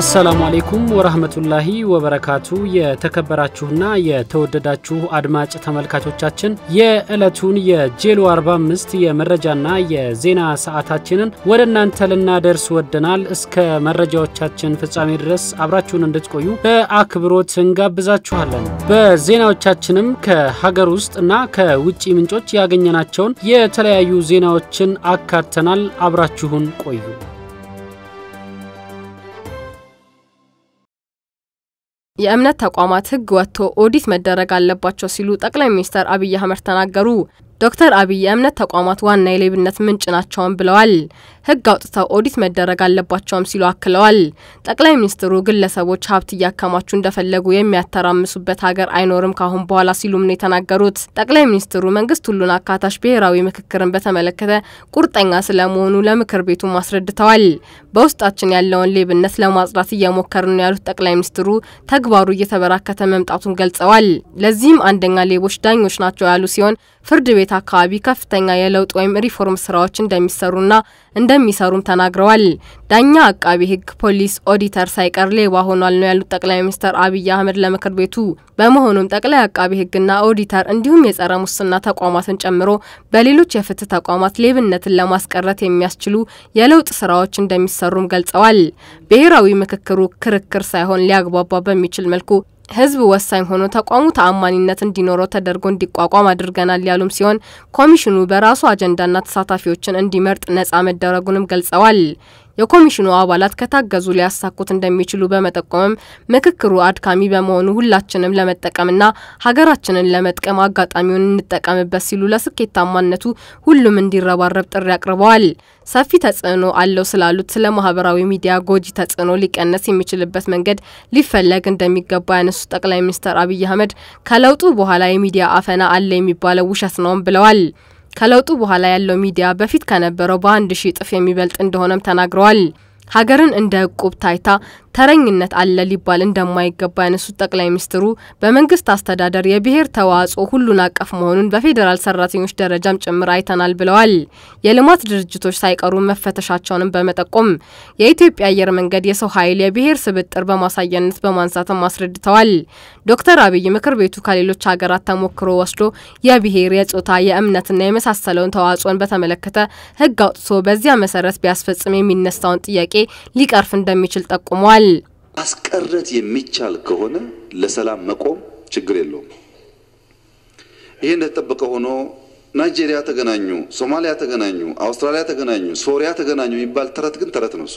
አሰላሙ አሌይኩም ወራህመቱላሂ ወበረካቱ። የተከበራችሁና የተወደዳችሁ አድማጭ ተመልካቾቻችን የዕለቱን የጄሎ 45 የመረጃና የዜና ሰዓታችንን ወደ እናንተ ልናደርስ ወደናል። እስከ መረጃዎቻችን ፍጻሜ ድረስ አብራችሁን እንድትቆዩ በአክብሮት እንጋብዛችኋለን። በዜናዎቻችንም ከሀገር ውስጥ እና ከውጭ ምንጮች ያገኘናቸውን የተለያዩ ዜናዎችን አካተናል። አብራችሁን ቆዩ። የእምነት ተቋማት ህግ ወጥቶ ኦዲት መደረግ አለባቸው ሲሉ ጠቅላይ ሚኒስትር አብይ አህመድ ተናገሩ። ዶክተር አብይ የእምነት ተቋማት ዋና የሌብነት ምንጭ ናቸውም ብለዋል። ህግ አውጥተው ኦዲት መደረግ አለባቸውም ሲሉ አክለዋል። ጠቅላይ ሚኒስትሩ ግለሰቦች ሀብት እያከማቹ እንደፈለጉ የሚያተራምሱበት ሀገር አይኖርም ካሁን በኋላ ሲሉም ነው የተናገሩት። ጠቅላይ ሚኒስትሩ መንግስት ሁሉን አካታች ብሔራዊ ምክክርን በተመለከተ ቁርጠኛ ስለመሆኑ ለምክር ቤቱ አስረድተዋል። በውስጣችን ያለውን ሌብነት ለማጽዳት እየሞከሩ ነው ያሉት ጠቅላይ ሚኒስትሩ ተግባሩ እየተበራከተ መምጣቱን ገልጸዋል። ለዚህም አንደኛ ሌቦች ዳኞች ናቸው ያሉ ሲሆን ፍርድ ቤት አካባቢ ከፍተኛ የለውጥ ወይም ሪፎርም ስራዎች እንደሚሰሩና እንደሚሰሩም ተናግረዋል። ዳኛ፣ አቃቢ ህግ፣ ፖሊስ፣ ኦዲተር ሳይቀር ሌባ ሆኗል ነው ያሉት ጠቅላይ ሚኒስትር አብይ አህመድ ለምክር ቤቱ። በመሆኑም ጠቅላይ አቃቢ ህግና ኦዲተር እንዲሁም የጸረ ሙስና ተቋማትን ጨምሮ በሌሎች የፍትህ ተቋማት ሌብነትን ለማስቀረት የሚያስችሉ የለውጥ ስራዎች እንደሚሰሩም ገልጸዋል። ብሔራዊ ምክክሩ ክርክር ሳይሆን ሊያግባባ በሚችል መልኩ ህዝብ ወሳኝ ሆኖ ተቋሙ ተአማኒነት እንዲኖረው ተደርጎ እንዲቋቋም አድርገናል ያሉም ሲሆን ኮሚሽኑ በራሱ አጀንዳና ተሳታፊዎችን እንዲመርጥ ነጻ መደረጉንም ገልጸዋል። የኮሚሽኑ አባላት ከታገዙ ሊያሳኩት እንደሚችሉ በመጠቆምም ምክክሩ አድካሚ በመሆኑ ሁላችንም ለመጠቀምና ሀገራችንን ለመጥቀም አጋጣሚውን እንጠቀምበት ሲሉ ለስኬታማነቱ ሁሉም እንዲረባረብ ጥሪ አቅርበዋል። ሰፊ ተጽዕኖ አለው ስላሉት ስለ ማህበራዊ ሚዲያ ጎጂ ተጽዕኖ ሊቀነስ የሚችልበት መንገድ ሊፈለግ እንደሚገባ ያነሱት ጠቅላይ ሚኒስትር አብይ አህመድ ከለውጡ በኋላ የሚዲያ አፈና አለ የሚባለው ውሸት ነውም ብለዋል። ከለውጡ በኋላ ያለው ሚዲያ በፊት ከነበረው በአንድ ሺህ እጥፍ የሚበልጥ እንደሆነም ተናግረዋል። ሀገርን እንደ እቁብ ታይታ ተረኝነት አለ ሊባል እንደማይገባ ያነሱት ጠቅላይ ሚኒስትሩ በመንግስት አስተዳደር የብሔር ተዋጽኦ ሁሉን አቀፍ መሆኑን በፌዴራል ሰራተኞች ደረጃም ጭምር አይተናል ብለዋል። የልማት ድርጅቶች ሳይቀሩ መፈተሻቸውንም በመጠቆም የኢትዮጵያ አየር መንገድ የሰው ኃይል የብሔር ስብጥር በማሳያነት በማንሳትም አስረድተዋል። ዶክተር አብይ ምክር ቤቱ ከሌሎች ሀገራት ተሞክሮ ወስዶ የብሔር የጾታ፣ የእምነትና የመሳሰለውን ተዋጽኦን በተመለከተ ህግ አውጥቶ በዚያ መሰረት ቢያስፈጽም የሚነሳውን ጥያቄ ሊቀርፍ እንደሚችል ጠቁመዋል። ብለዋል። ማስቀረት የሚቻል ከሆነ ለሰላም መቆም ችግር የለውም። ይህ እንደተጠበቀ ሆኖ ናይጄሪያ ተገናኙ፣ ሶማሊያ ተገናኙ፣ አውስትራሊያ ተገናኙ፣ ሶሪያ ተገናኙ የሚባል ተረት ግን ተረት ነው።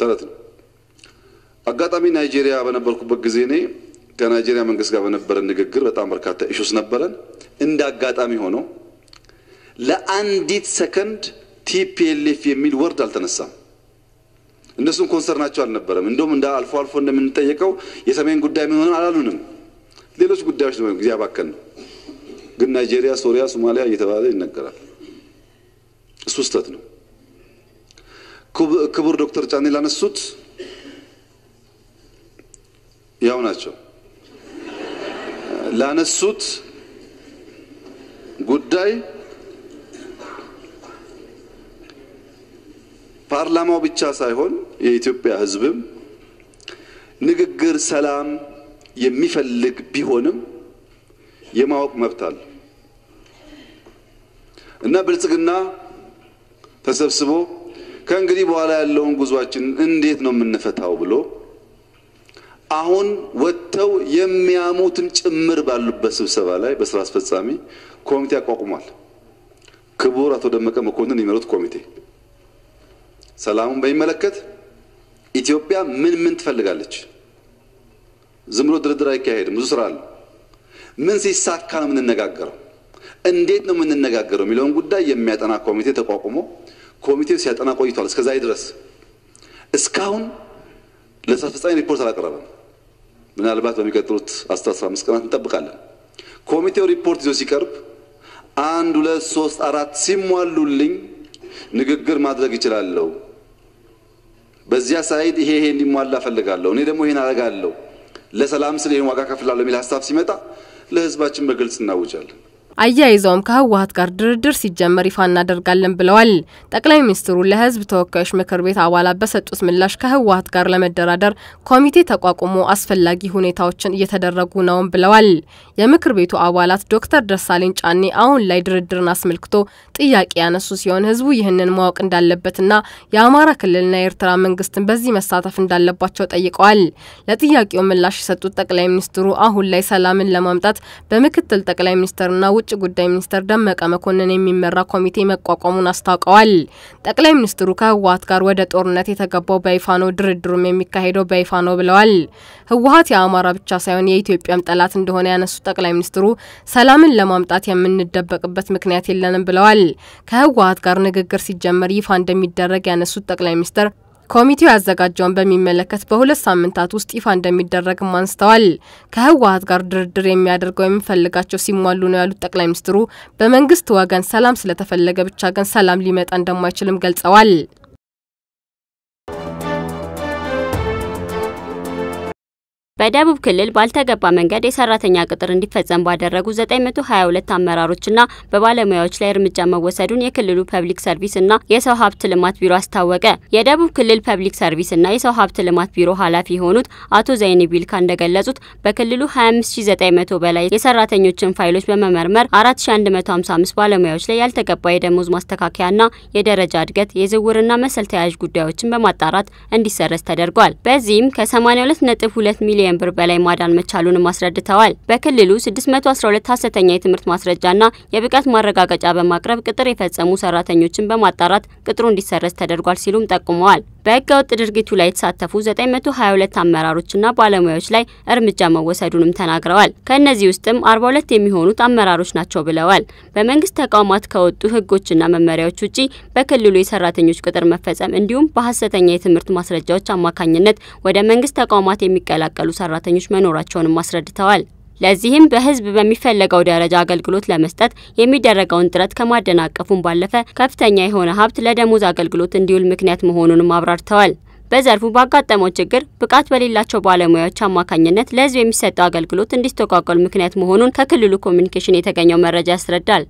ተረት ነው። አጋጣሚ ናይጄሪያ በነበርኩበት ጊዜ እኔ ከናይጄሪያ መንግስት ጋር በነበረን ንግግር በጣም በርካታ ኢሹስ ነበረን። እንደ አጋጣሚ ሆኖ ለአንዲት ሰከንድ ቲፒኤልኤፍ የሚል ወርድ አልተነሳም። እነሱም ኮንሰርናቸው አልነበረም። እንደውም እንደ አልፎ አልፎ እንደምንጠየቀው የሰሜን ጉዳይ ምን አላሉንም። ሌሎች ጉዳዮች ነው ጊዜ አባከን ነው። ግን ናይጄሪያ፣ ሶሪያ፣ ሶማሊያ እየተባለ ይነገራል። እሱ ስህተት ነው። ክቡር ዶክተር ጫኔ ላነሱት ያው ናቸው ላነሱት ጉዳይ ፓርላማው ብቻ ሳይሆን የኢትዮጵያ ሕዝብም ንግግር ሰላም የሚፈልግ ቢሆንም የማወቅ መብት አለ እና ብልጽግና ተሰብስቦ ከእንግዲህ በኋላ ያለውን ጉዟችን እንዴት ነው የምንፈታው ብሎ አሁን ወጥተው የሚያሙትም ጭምር ባሉበት ስብሰባ ላይ በስራ አስፈጻሚ ኮሚቴ አቋቁሟል። ክቡር አቶ ደመቀ መኮንን የሚመሩት ኮሚቴ ሰላሙን በሚመለከት ኢትዮጵያ ምን ምን ትፈልጋለች? ዝም ብሎ ድርድር አይካሄድም። ብዙ ስራ አለ። ምን ሲሳካ ነው የምንነጋገረው፣ እንዴት ነው የምንነጋገረው የሚለውን ጉዳይ የሚያጠና ኮሚቴ ተቋቁሞ ኮሚቴው ሲያጠና ቆይቷል። እስከዛ ድረስ እስካሁን ለስራ አስፈጻሚ ሪፖርት አላቀረበም። ምናልባት በሚቀጥሉት አስራ አምስት ቀናት እንጠብቃለን። ኮሚቴው ሪፖርት ይዞ ሲቀርብ አንድ ሁለት ሶስት አራት ሲሟሉልኝ ንግግር ማድረግ ይችላለሁ በዚያ ሳይድ ይሄ ይሄ እንዲሟላ ፈልጋለሁ እኔ ደግሞ ይሄን አረጋለሁ ለሰላም ስለ ይሄን ዋጋ ከፍላለሁ የሚል ሀሳብ ሲመጣ ለህዝባችን በግልጽ እናውጃለን። አያይዘውም ከህወሀት ጋር ድርድር ሲጀመር ይፋ እናደርጋለን ብለዋል። ጠቅላይ ሚኒስትሩ ለህዝብ ተወካዮች ምክር ቤት አባላት በሰጡት ምላሽ ከህወሀት ጋር ለመደራደር ኮሚቴ ተቋቁሞ አስፈላጊ ሁኔታዎችን እየተደረጉ ነውም ብለዋል። የምክር ቤቱ አባላት ዶክተር ደሳለኝ ጫኔ አሁን ላይ ድርድርን አስመልክቶ ጥያቄ ያነሱ ሲሆን ህዝቡ ይህንን ማወቅ እንዳለበትና የአማራ ክልልና የኤርትራ መንግስትን በዚህ መሳተፍ እንዳለባቸው ጠይቀዋል። ለጥያቄው ምላሽ የሰጡት ጠቅላይ ሚኒስትሩ አሁን ላይ ሰላምን ለማምጣት በምክትል ጠቅላይ ሚኒስትርና ውጭ በውጭ ጉዳይ ሚኒስተር ደመቀ መኮንን የሚመራ ኮሚቴ መቋቋሙን አስታውቀዋል። ጠቅላይ ሚኒስትሩ ከህወሀት ጋር ወደ ጦርነት የተገባው በይፋ ነው፣ ድርድሩም የሚካሄደው በይፋ ነው ብለዋል። ህወሀት የአማራ ብቻ ሳይሆን የኢትዮጵያም ጠላት እንደሆነ ያነሱት ጠቅላይ ሚኒስትሩ ሰላምን ለማምጣት የምንደበቅበት ምክንያት የለንም ብለዋል። ከህወሀት ጋር ንግግር ሲጀመር ይፋ እንደሚደረግ ያነሱት ጠቅላይ ሚኒስትር ኮሚቴው ያዘጋጀውን በሚመለከት በሁለት ሳምንታት ውስጥ ይፋ እንደሚደረግም አንስተዋል። ከህወሀት ጋር ድርድር የሚያደርገው የሚፈልጋቸው ሲሟሉ ነው ያሉት ጠቅላይ ሚኒስትሩ በመንግስት ወገን ሰላም ስለተፈለገ ብቻ ግን ሰላም ሊመጣ እንደማይችልም ገልጸዋል። በደቡብ ክልል ባልተገባ መንገድ የሰራተኛ ቅጥር እንዲፈጸም ባደረጉ 922 አመራሮችና በባለሙያዎች ላይ እርምጃ መወሰዱን የክልሉ ፐብሊክ ሰርቪስና የሰው ሀብት ልማት ቢሮ አስታወቀ። የደቡብ ክልል ፐብሊክ ሰርቪስና የሰው ሀብት ልማት ቢሮ ኃላፊ የሆኑት አቶ ዘይኒ ቢልካ እንደገለጹት በክልሉ 25900 በላይ የሰራተኞችን ፋይሎች በመመርመር 4155 ባለሙያዎች ላይ ያልተገባ የደሞዝ ማስተካከያና የደረጃ እድገት፣ የዝውውርና መሰል ተያያዥ ጉዳዮችን በማጣራት እንዲሰረዝ ተደርጓል። በዚህም ከ82.2 ሚሊዮን ከሚሊዮን ብር በላይ ማዳን መቻሉንም አስረድተዋል። በክልሉ 612 ሀሰተኛ የትምህርት ማስረጃና የብቃት ማረጋገጫ በማቅረብ ቅጥር የፈጸሙ ሰራተኞችን በማጣራት ቅጥሩ እንዲሰረዝ ተደርጓል ሲሉም ጠቁመዋል። በህገወጥ ድርጊቱ ላይ የተሳተፉ 922 አመራሮችና ባለሙያዎች ላይ እርምጃ መወሰዱንም ተናግረዋል። ከእነዚህ ውስጥም 42 የሚሆኑት አመራሮች ናቸው ብለዋል። በመንግስት ተቋማት ከወጡ ህጎችና መመሪያዎች ውጪ በክልሉ የሰራተኞች ቅጥር መፈጸም እንዲሁም በሀሰተኛ የትምህርት ማስረጃዎች አማካኝነት ወደ መንግስት ተቋማት የሚቀላቀሉ ሰራተኞች መኖራቸውንም አስረድተዋል። ለዚህም በህዝብ በሚፈለገው ደረጃ አገልግሎት ለመስጠት የሚደረገውን ጥረት ከማደናቀፉም ባለፈ ከፍተኛ የሆነ ሀብት ለደሞዝ አገልግሎት እንዲውል ምክንያት መሆኑንም አብራርተዋል። በዘርፉ ባጋጠመው ችግር ብቃት በሌላቸው ባለሙያዎች አማካኝነት ለህዝብ የሚሰጠው አገልግሎት እንዲስተጓጎል ምክንያት መሆኑን ከክልሉ ኮሚኒኬሽን የተገኘው መረጃ ያስረዳል።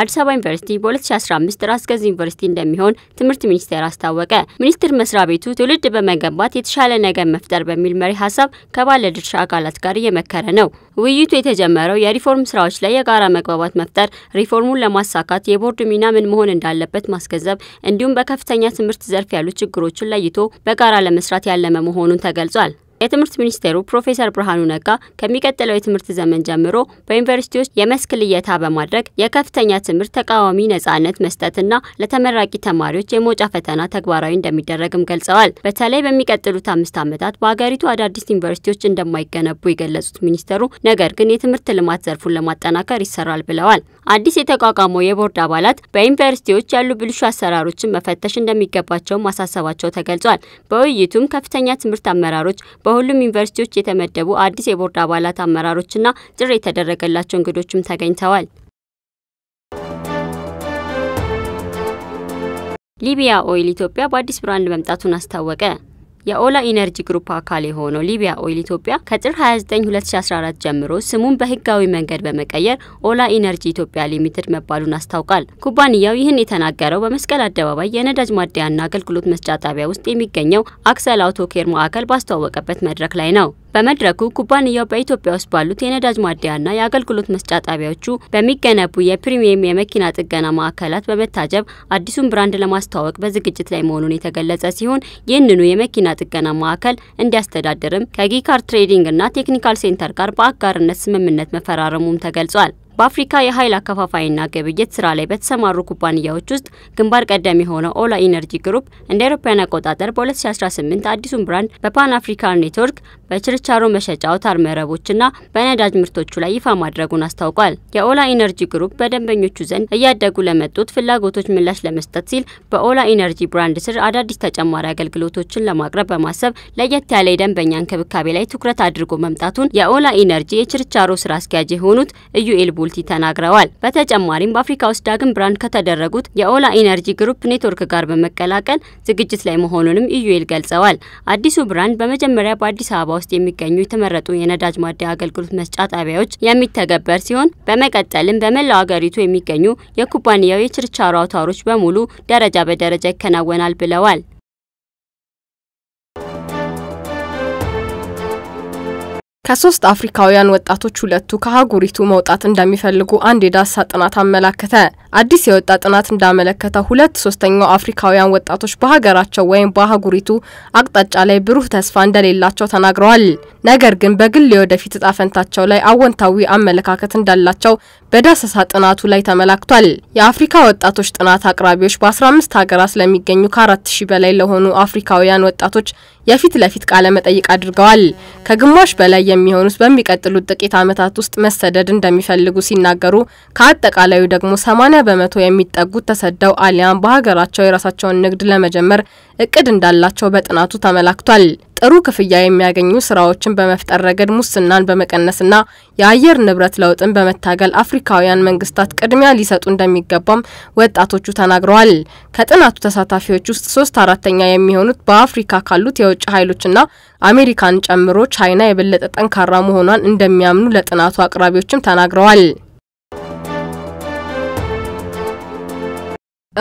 አዲስ አበባ ዩኒቨርሲቲ በ2015 ራስ ገዝ ዩኒቨርሲቲ እንደሚሆን ትምህርት ሚኒስቴር አስታወቀ። ሚኒስቴር መስሪያ ቤቱ ትውልድ በመገንባት የተሻለ ነገር መፍጠር በሚል መሪ ሀሳብ ከባለ ድርሻ አካላት ጋር እየመከረ ነው። ውይይቱ የተጀመረው የሪፎርም ስራዎች ላይ የጋራ መግባባት መፍጠር፣ ሪፎርሙን ለማሳካት የቦርድ ሚና ምን መሆን እንዳለበት ማስገንዘብ፣ እንዲሁም በከፍተኛ ትምህርት ዘርፍ ያሉ ችግሮችን ለይቶ በጋራ ለመስራት ያለመ መሆኑን ተገልጿል። የትምህርት ሚኒስቴሩ ፕሮፌሰር ብርሃኑ ነጋ ከሚቀጥለው የትምህርት ዘመን ጀምሮ በዩኒቨርሲቲዎች የመስክ ልየታ በማድረግ የከፍተኛ ትምህርት ተቃዋሚ ነጻነት መስጠትና ለተመራቂ ተማሪዎች የመውጫ ፈተና ተግባራዊ እንደሚደረግም ገልጸዋል። በተለይ በሚቀጥሉት አምስት ዓመታት በሀገሪቱ አዳዲስ ዩኒቨርሲቲዎች እንደማይገነቡ የገለጹት ሚኒስተሩ ነገር ግን የትምህርት ልማት ዘርፉን ለማጠናከር ይሰራል ብለዋል። አዲስ የተቋቋመው የቦርድ አባላት በዩኒቨርሲቲዎች ያሉ ብልሹ አሰራሮችን መፈተሽ እንደሚገባቸው ማሳሰባቸው ተገልጿል። በውይይቱም ከፍተኛ ትምህርት አመራሮች፣ በሁሉም ዩኒቨርሲቲዎች የተመደቡ አዲስ የቦርድ አባላት አመራሮችና ጥሪ የተደረገላቸው እንግዶችም ተገኝተዋል። ሊቢያ ኦይል ኢትዮጵያ በአዲስ ብራንድ መምጣቱን አስታወቀ። የኦላ ኢነርጂ ግሩፕ አካል የሆነው ሊቢያ ኦይል ኢትዮጵያ ከጥር 29 2014 ጀምሮ ስሙን በህጋዊ መንገድ በመቀየር ኦላ ኢነርጂ ኢትዮጵያ ሊሚትድ መባሉን አስታውቃል። ኩባንያው ይህን የተናገረው በመስቀል አደባባይ የነዳጅ ማደያና አገልግሎት መስጫ ጣቢያ ውስጥ የሚገኘው አክሰል አውቶኬር ማዕከል ባስተዋወቀበት መድረክ ላይ ነው። በመድረኩ ኩባንያው በኢትዮጵያ ውስጥ ባሉት የነዳጅ ማደያና የአገልግሎት መስጫ ጣቢያዎቹ በሚገነቡ የፕሪሚየም የመኪና ጥገና ማዕከላት በመታጀብ አዲሱን ብራንድ ለማስተዋወቅ በዝግጅት ላይ መሆኑን የተገለጸ ሲሆን ይህንኑ የመኪና ጥገና ማዕከል እንዲያስተዳድርም ከጊካር ትሬዲንግና ቴክኒካል ሴንተር ጋር በአጋርነት ስምምነት መፈራረሙም ተገልጿል። በአፍሪካ የኃይል አከፋፋይና ግብይት ስራ ላይ በተሰማሩ ኩባንያዎች ውስጥ ግንባር ቀደም የሆነው ኦላ ኢነርጂ ግሩፕ እንደ አውሮፓውያን አቆጣጠር በ2018 አዲሱን ብራንድ በፓን አፍሪካን ኔትወርክ በችርቻሮ መሸጫ አውታር መረቦችና በነዳጅ ምርቶቹ ላይ ይፋ ማድረጉን አስታውቋል። የኦላ ኢነርጂ ግሩፕ በደንበኞቹ ዘንድ እያደጉ ለመጡት ፍላጎቶች ምላሽ ለመስጠት ሲል በኦላ ኢነርጂ ብራንድ ስር አዳዲስ ተጨማሪ አገልግሎቶችን ለማቅረብ በማሰብ ለየት ያለ የደንበኛ እንክብካቤ ላይ ትኩረት አድርጎ መምጣቱን የኦላ ኢነርጂ የችርቻሮ ስራ አስኪያጅ የሆኑት እዩኤል ቡ ቡልቲ ተናግረዋል። በተጨማሪም በአፍሪካ ውስጥ ዳግም ብራንድ ከተደረጉት የኦላ ኢነርጂ ግሩፕ ኔትወርክ ጋር በመቀላቀል ዝግጅት ላይ መሆኑንም ኢዩኤል ገልጸዋል። አዲሱ ብራንድ በመጀመሪያ በአዲስ አበባ ውስጥ የሚገኙ የተመረጡ የነዳጅ ማደያ አገልግሎት መስጫ ጣቢያዎች የሚተገበር ሲሆን በመቀጠልም በመላው አገሪቱ የሚገኙ የኩባንያው የችርቻሮ አውታሮች በሙሉ ደረጃ በደረጃ ይከናወናል ብለዋል። ከሶስት አፍሪካውያን ወጣቶች ሁለቱ ከሀጉሪቱ መውጣት እንደሚፈልጉ አንድ የዳሳ ጥናት አመላከተ። አዲስ የወጣ ጥናት እንዳመለከተው ሁለት ሶስተኛው አፍሪካውያን ወጣቶች በሀገራቸው ወይም በአህጉሪቱ አቅጣጫ ላይ ብሩህ ተስፋ እንደሌላቸው ተናግረዋል። ነገር ግን በግል የወደፊት እጣ ፈንታቸው ላይ አዎንታዊ አመለካከት እንዳላቸው በዳሰሳ ጥናቱ ላይ ተመላክቷል። የአፍሪካ ወጣቶች ጥናት አቅራቢዎች በ15 ሀገራት ስለሚገኙ ከ4000 በላይ ለሆኑ አፍሪካውያን ወጣቶች የፊት ለፊት ቃለ መጠይቅ አድርገዋል። ከግማሽ በላይ የሚሆኑት በሚቀጥሉት ጥቂት ዓመታት ውስጥ መሰደድ እንደሚፈልጉ ሲናገሩ ከአጠቃላዩ ደግሞ 80 በመቶ የሚጠጉት ተሰደው አሊያም በሀገራቸው የራሳቸውን ንግድ ለመጀመር እቅድ እንዳላቸው በጥናቱ ተመላክቷል። ጥሩ ክፍያ የሚያገኙ ስራዎችን በመፍጠር ረገድ ሙስናን በመቀነስና የአየር ንብረት ለውጥን በመታገል አፍሪካውያን መንግስታት ቅድሚያ ሊሰጡ እንደሚገባም ወጣቶቹ ተናግረዋል። ከጥናቱ ተሳታፊዎች ውስጥ ሶስት አራተኛ የሚሆኑት በአፍሪካ ካሉት የውጭ ኃይሎችና አሜሪካን ጨምሮ ቻይና የበለጠ ጠንካራ መሆኗን እንደሚያምኑ ለጥናቱ አቅራቢዎችም ተናግረዋል።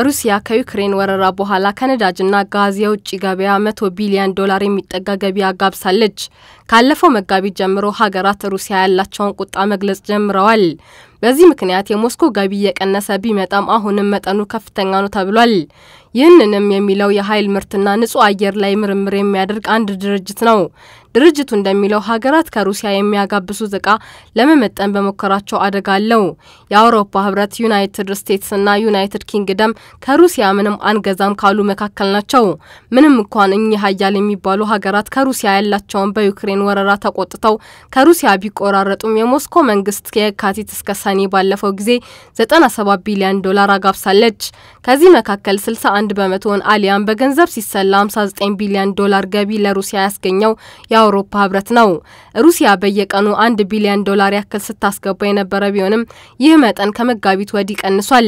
ሩሲያ ከዩክሬን ወረራ በኋላ ከነዳጅና ጋዝ የውጭ ገበያ መቶ ቢሊዮን ዶላር የሚጠጋ ገቢ አጋብሳለች። ካለፈው መጋቢት ጀምሮ ሀገራት ሩሲያ ያላቸውን ቁጣ መግለጽ ጀምረዋል። በዚህ ምክንያት የሞስኮ ገቢ እየቀነሰ ቢመጣም አሁንም መጠኑ ከፍተኛ ነው ተብሏል። ይህንንም የሚለው የኃይል ምርትና ንጹህ አየር ላይ ምርምር የሚያደርግ አንድ ድርጅት ነው። ድርጅቱ እንደሚለው ሀገራት ከሩሲያ የሚያጋብሱት እቃ ለመመጠን በሞከራቸው አደጋ አለው። የአውሮፓ ህብረት፣ ዩናይትድ ስቴትስ እና ዩናይትድ ኪንግደም ከሩሲያ ምንም አንገዛም ካሉ መካከል ናቸው። ምንም እንኳን እኚህ ሀያል የሚባሉ ሀገራት ከሩሲያ ያላቸውን በዩክሬን ወረራ ተቆጥተው ከሩሲያ ቢቆራረጡም የሞስኮ መንግስት ከየካቲት እስከ ሰኔ ባለፈው ጊዜ 97 ቢሊዮን ዶላር አጋብሳለች። ከዚህ መካከል 61 በመቶውን አሊያም በገንዘብ ሲሰላ 59 ቢሊዮን ዶላር ገቢ ለሩሲያ ያስገኘው የአውሮፓ ህብረት ነው። ሩሲያ በየቀኑ አንድ ቢሊዮን ዶላር ያክል ስታስገባ የነበረ ቢሆንም ይህ መጠን ከመጋቢት ወዲህ ቀንሷል።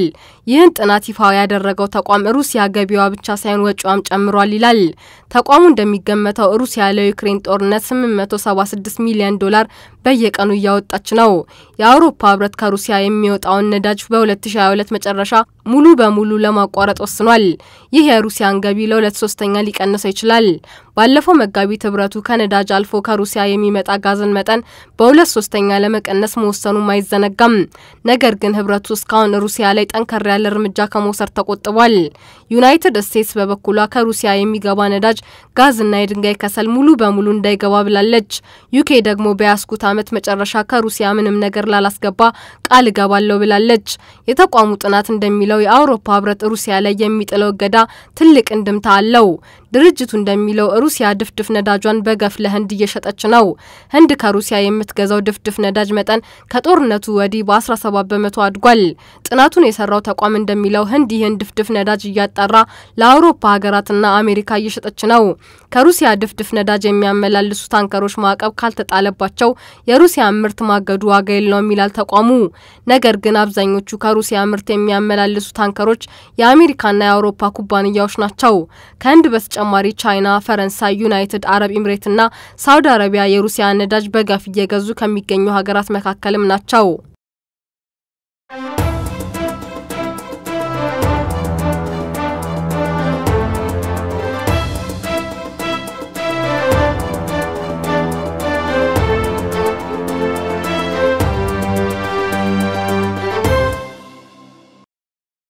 ይህን ጥናት ይፋ ያደረገው ተቋም ሩሲያ ገቢዋ ብቻ ሳይሆን ወጪዋም ጨምሯል ይላል። ተቋሙ እንደሚገመተው ሩሲያ ለዩክሬን ጦርነት 876 ሚሊዮን ዶላር በየቀኑ እያወጣች ነው። የአውሮፓ ህብረት ከሩሲያ የሚወጣውን ነዳጅ በ2022 መጨረሻ ሙሉ በሙሉ ለማቋረጥ ወስኗል። ይህ የሩሲያን ገቢ ለሁለት ሶስተኛ ሊቀንሰው ይችላል። ባለፈው መጋቢት ህብረቱ ከነዳጅ አልፎ ከሩሲያ የሚመጣ ጋዝን መጠን በሁለት ሶስተኛ ለመቀነስ መወሰኑም አይዘነጋም። ነገር ግን ህብረቱ እስካሁን ሩሲያ ላይ ጠንከር ያለ እርምጃ ከመውሰድ ተቆጥቧል። ዩናይትድ ስቴትስ በበኩሏ ከሩሲያ የሚገባ ነዳጅ፣ ጋዝና የድንጋይ ከሰል ሙሉ በሙሉ እንዳይገባ ብላለች። ዩኬ ደግሞ በያስኩት ዓመት መጨረሻ ከሩሲያ ምንም ነገር ላላስገባ ቃል እገባለሁ ብላለች። የተቋሙ ጥናት እንደሚለው ያለው የአውሮፓ ህብረት ሩሲያ ላይ የሚጥለው እገዳ ትልቅ እንድምታ አለው። ድርጅቱ እንደሚለው ሩሲያ ድፍድፍ ነዳጇን በገፍ ለህንድ እየሸጠች ነው። ህንድ ከሩሲያ የምትገዛው ድፍድፍ ነዳጅ መጠን ከጦርነቱ ወዲህ በ17 በመቶ አድጓል። ጥናቱን የሰራው ተቋም እንደሚለው ህንድ ይህን ድፍድፍ ነዳጅ እያጣራ ለአውሮፓ ሀገራትና አሜሪካ እየሸጠች ነው። ከሩሲያ ድፍድፍ ነዳጅ የሚያመላልሱ ታንከሮች ማዕቀብ ካልተጣለባቸው የሩሲያ ምርት ማገዱ ዋጋ የለውም ይላል ተቋሙ። ነገር ግን አብዛኞቹ ከሩሲያ ምርት የሚያመላልሱ የሚያደርሱ ታንከሮች የአሜሪካና የአውሮፓ ኩባንያዎች ናቸው። ከህንድ በተጨማሪ ቻይና፣ ፈረንሳይ፣ ዩናይትድ አረብ ኢሚሬትና ሳውዲ አረቢያ የሩሲያ ነዳጅ በጋፍ እየገዙ ከሚገኙ ሀገራት መካከልም ናቸው።